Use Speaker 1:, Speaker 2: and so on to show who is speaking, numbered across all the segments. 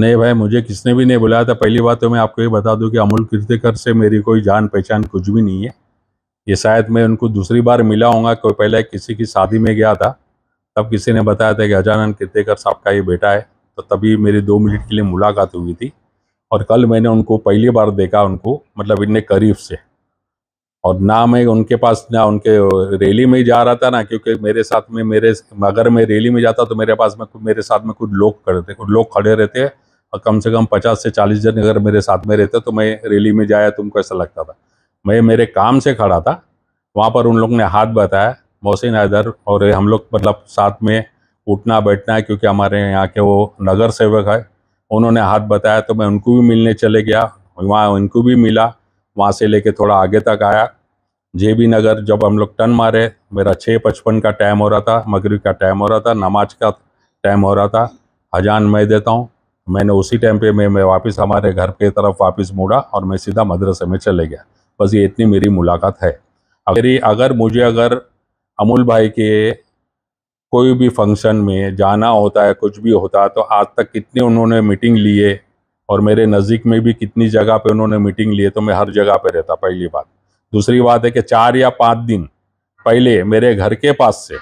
Speaker 1: नहीं भाई मुझे किसने भी नहीं बुलाया था पहली बात तो मैं आपको ये बता दूं कि अमूल कीर्तिकर से मेरी कोई जान पहचान कुछ भी नहीं है ये शायद मैं उनको दूसरी बार मिला होगा कोई पहले किसी की शादी में गया था तब किसी ने बताया था कि अजानंद कीर्तिकर साहब का ये बेटा है तो तभी मेरी दो मिनट के लिए मुलाकात हुई थी और कल मैंने उनको पहली बार देखा उनको मतलब इतने करीब से और ना मैं उनके पास ना उनके रैली में ही जा रहा था ना क्योंकि मेरे साथ में मेरे अगर मैं रैली में जाता तो मेरे पास में मेरे साथ में कुछ लोग खड़े थे कुछ लोग खड़े रहते और कम से कम पचास से चालीस जन अगर मेरे साथ में रहते तो मैं रैली में जाया तुमको तो ऐसा लगता था मैं मेरे काम से खड़ा था वहाँ पर उन लोग ने हाथ बताया मोहसिन हैदर और हम लोग मतलब साथ में उठना बैठना है क्योंकि हमारे यहाँ के वो नगर सेवक है उन्होंने हाथ बताया तो मैं उनको भी मिलने चले गया वहाँ उनको भी मिला वहाँ से लेके थोड़ा आगे तक आया जे बी नगर जब हम लोग टन मारे मेरा छः पचपन का टाइम हो रहा था मगरब का टाइम हो रहा था नमाज का टाइम हो रहा था हजान मैं देता हूँ मैंने उसी टाइम पे मैं मैं वापस हमारे घर के तरफ वापस मुड़ा और मैं सीधा मदरसे में चले गया बस ये इतनी मेरी मुलाकात है मेरी अगर मुझे अगर अमूल भाई के कोई भी फंक्शन में जाना होता है कुछ भी होता है तो आज तक कितने उन्होंने मीटिंग लिए और मेरे नज़दीक में भी कितनी जगह पे उन्होंने मीटिंग लिए तो मैं हर जगह पे रहता पहली बात दूसरी बात है कि चार या पाँच दिन पहले मेरे घर के पास से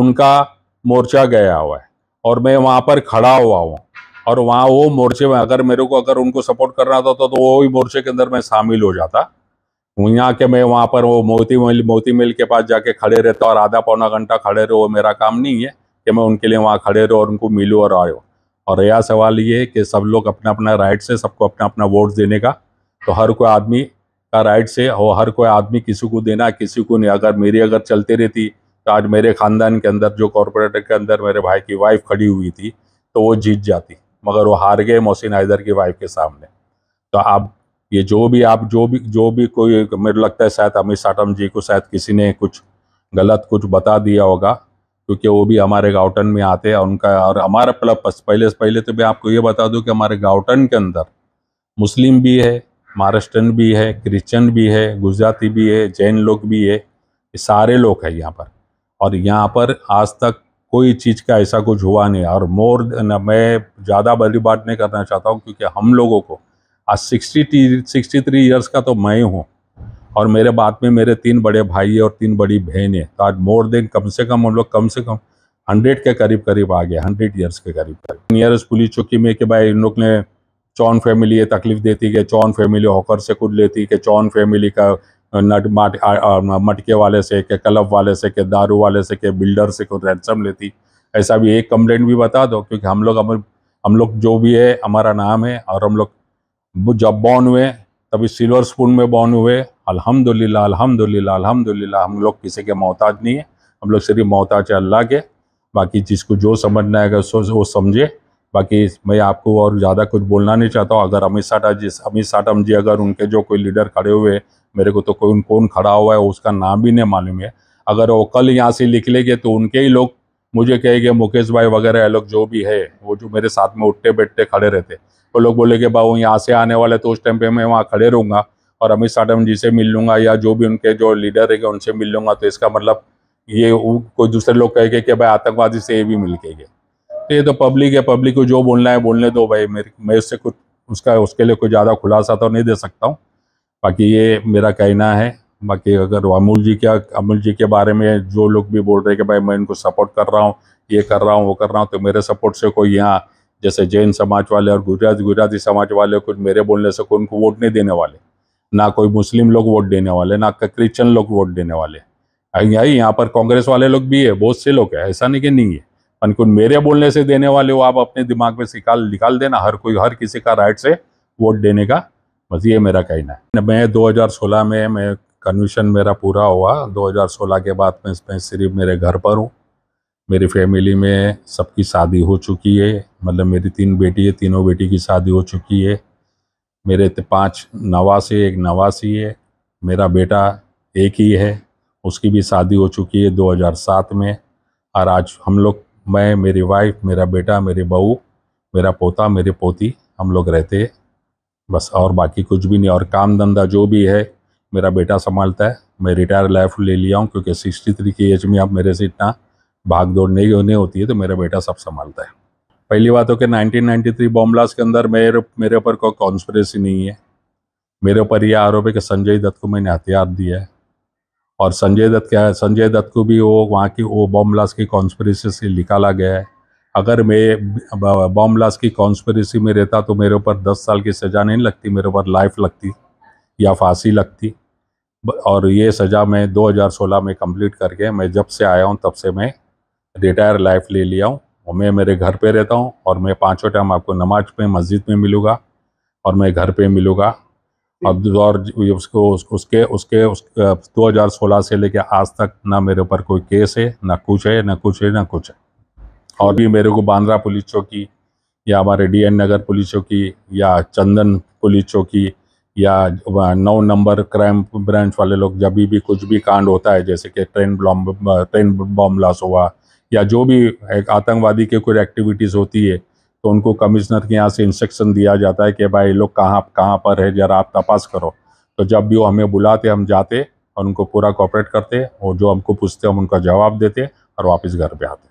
Speaker 1: उनका मोर्चा गया हुआ है और मैं वहाँ पर खड़ा हुआ हूँ और वहाँ वो मोर्चे में अगर मेरे को अगर उनको सपोर्ट करना होता तो, तो वो भी मोर्चे के अंदर मैं शामिल हो जाता यहाँ के मैं वहाँ पर वो मोती मिल मोती मिल के पास जाके खड़े रहता और आधा पौना घंटा खड़े रहो वो मेरा काम नहीं है कि मैं उनके लिए वहाँ खड़े रहो और उनको मिलो और आयो और यह सवाल ये है कि सब लोग अपना अपना राइट से सबको अपना अपना वोट देने का तो हर कोई आदमी का राइट से हो हर कोई आदमी किसी को देना किसी को नहीं अगर मेरी अगर चलती रहती तो आज मेरे ख़ानदान के अंदर जो कॉरपोरेटर के अंदर मेरे भाई की वाइफ खड़ी हुई थी तो वो जीत जाती मगर वो हार गए मोहसिन हैदर की वाइफ के सामने तो आप ये जो भी आप जो भी जो भी कोई मेरे लगता है शायद अमित साटम जी को शायद किसी ने कुछ गलत कुछ बता दिया होगा क्योंकि वो भी हमारे गावटन में आते हैं उनका और हमारा प्लब पहले से पहले तो मैं आपको ये बता दूं कि हमारे गावटन के अंदर मुस्लिम भी है महाराष्ट्रन भी है क्रिश्चन भी है गुजराती भी है जैन लोग भी है सारे लोग हैं यहाँ पर और यहाँ पर आज तक कोई चीज़ का ऐसा कुछ हुआ नहीं और मोर मैं ज़्यादा बड़ी बात नहीं करना चाहता हूँ क्योंकि हम लोगों को आज सिक्सटी सिक्सटी थ्री ईयर्स का तो मैं हूँ और मेरे बाद में मेरे तीन बड़े भाई और तीन बड़ी बहन है तो आज मोर देन कम से कम हम लोग कम से कम हंड्रेड के करीब करीब आ गए हंड्रेड ईयर्स के करीब करीब नियरेस्ट पुलिस चौकी में कि भाई इन लोग ने चौन फैमिली ये तकलीफ देती कि चौन फैमिली हॉकर से खुद लेती कि चौन फैमिली का नट माट मटके वाले से के क्लब वाले से के दारू वाले से के बिल्डर से को रैंसम लेती ऐसा भी एक कंप्लेंट भी बता दो क्योंकि हम लोग हम हम लोग जो भी है हमारा नाम है और हम लोग जब बॉर्न हुए तभी सिल्वर स्पून में बॉर्न हुए अल्हम्दुलिल्लाह अल्हम्दुलिल्लाह अल्हम्दुलिल्लाह हम लोग किसी के मोहताज नहीं है हम लोग सिर्फ मोहताज है अल्लाह के बाकी जिसको जो समझना है सो वो समझे बाकी मैं आपको और ज़्यादा कुछ बोलना नहीं चाहता हूँ अगर अमित साटा जिस अमित साटम जी अगर उनके जो कोई लीडर खड़े हुए मेरे को तो कौन कौन खड़ा हुआ है उसका नाम भी नहीं मालूम है अगर वो कल यहाँ से लिख लेंगे तो उनके ही लोग मुझे कहेंगे मुकेश भाई वगैरह लोग जो भी है वो जो मेरे साथ में उठते बैठते खड़े रहते वो लोग बोलेंगे बाबू यहाँ से आने वाले तो उस टाइम पर मैं वहाँ खड़े रहूँगा और अमित साडम जी से मिल लूँगा या जो भी उनके जो लीडर है उनसे मिल लूँगा तो इसका मतलब ये कोई दूसरे लोग कहेंगे कि भाई आतंकवादी से ये भी मिल के गए तो ये तो पब्लिक है पब्लिक को जो बोलना है बोलने दो भाई मेरे मैं उससे कुछ उसका उसके लिए कोई ज़्यादा खुलासा तो नहीं दे सकता हूँ बाकी ये मेरा कहना है बाकी अगर अमूल जी क्या अमूल जी के बारे में जो लोग भी बोल रहे हैं कि भाई मैं इनको सपोर्ट कर रहा हूँ ये कर रहा हूँ वो कर रहा हूँ तो मेरे सपोर्ट से कोई यहाँ जैसे जैन समाज वाले और गुजरात गुजराती समाज वाले कुछ मेरे बोलने से कोई उनको वोट नहीं देने वाले ना कोई मुस्लिम लोग वोट देने वाले ना क्रिश्चन लोग वोट देने वाले यही यहाँ पर कांग्रेस वाले लोग भी है बहुत से लोग हैं ऐसा नहीं कि नहीं है पर कुछ मेरे बोलने से देने वाले हो आप अपने दिमाग में सिकाल निकाल देना हर कोई हर किसी का राइट से वोट देने का बस ये मेरा कहना है मैं 2016 में मैं कन्विशन मेरा पूरा हुआ 2016 के बाद मैं इसमें सिर्फ मेरे घर पर हूँ मेरी फैमिली में सबकी शादी हो चुकी है मतलब मेरी तीन बेटी है तीनों बेटी की शादी हो चुकी है मेरे पांच नवासी एक नवासी है मेरा बेटा एक ही है उसकी भी शादी हो चुकी है 2007 में और आज हम लोग मैं मेरी वाइफ मेरा बेटा मेरी बहू मेरा पोता मेरी पोती हम लोग रहते हैं बस और बाकी कुछ भी नहीं और काम धंधा जो भी है मेरा बेटा संभालता है मैं रिटायर लाइफ ले लिया हूँ क्योंकि सिक्सटी थ्री की एज में आप मेरे से इतना भाग दौड़ नहीं होने होती है तो मेरा बेटा सब संभालता है पहली बात हो तो कि नाइनटीन नाइन्टी थ्री ब्लास्ट के अंदर मेरे मेरे ऊपर कोई कॉन्स्परेसी नहीं है मेरे ऊपर ये आरोप है कि संजय दत्त को मैंने हथियार दिया है और संजय दत्त क्या है संजय दत्त को भी वो वहाँ की वो बॉम्ब ब्लास्ट की कॉन्स्परेसी से निकाला गया है अगर मैं बॉम्ब ब्लास्ट की कॉन्स्परेसी में रहता तो मेरे ऊपर दस साल की सज़ा नहीं लगती मेरे ऊपर लाइफ लगती या फांसी लगती और ये सज़ा मैं 2016 में कंप्लीट करके मैं जब से आया हूँ तब से मैं रिटायर लाइफ ले लिया हूँ और मैं मेरे घर पे रहता हूँ और मैं पाँचों टाइम आपको नमाज पे मस्जिद में मिलूँगा और मैं घर पे मिलूँगा और उसको उसके उसके उस दो से लेकर आज तक ना मेरे ऊपर कोई केस है ना कुछ है ना कुछ है ना कुछ है और भी मेरे को बांद्रा पुलिस चौकी या हमारे डी एन नगर पुलिस चौकी या चंदन पुलिस चौकी या नौ नंबर क्राइम ब्रांच वाले लोग जब भी कुछ भी कांड होता है जैसे कि ट्रेन ब्लॉम ट्रेन बॉम ब्लास हुआ या जो भी आतंकवादी के कोई एक्टिविटीज़ होती है तो उनको कमिश्नर के यहाँ से इंस्ट्रक्शन दिया जाता है कि भाई लोग कहाँ कहाँ पर है ज़रा आप तपास करो तो जब भी वो हमें बुलाते हम जाते और उनको पूरा कॉपरेट करते और जो हमको पूछते हम उनका जवाब देते और वापस घर पर आते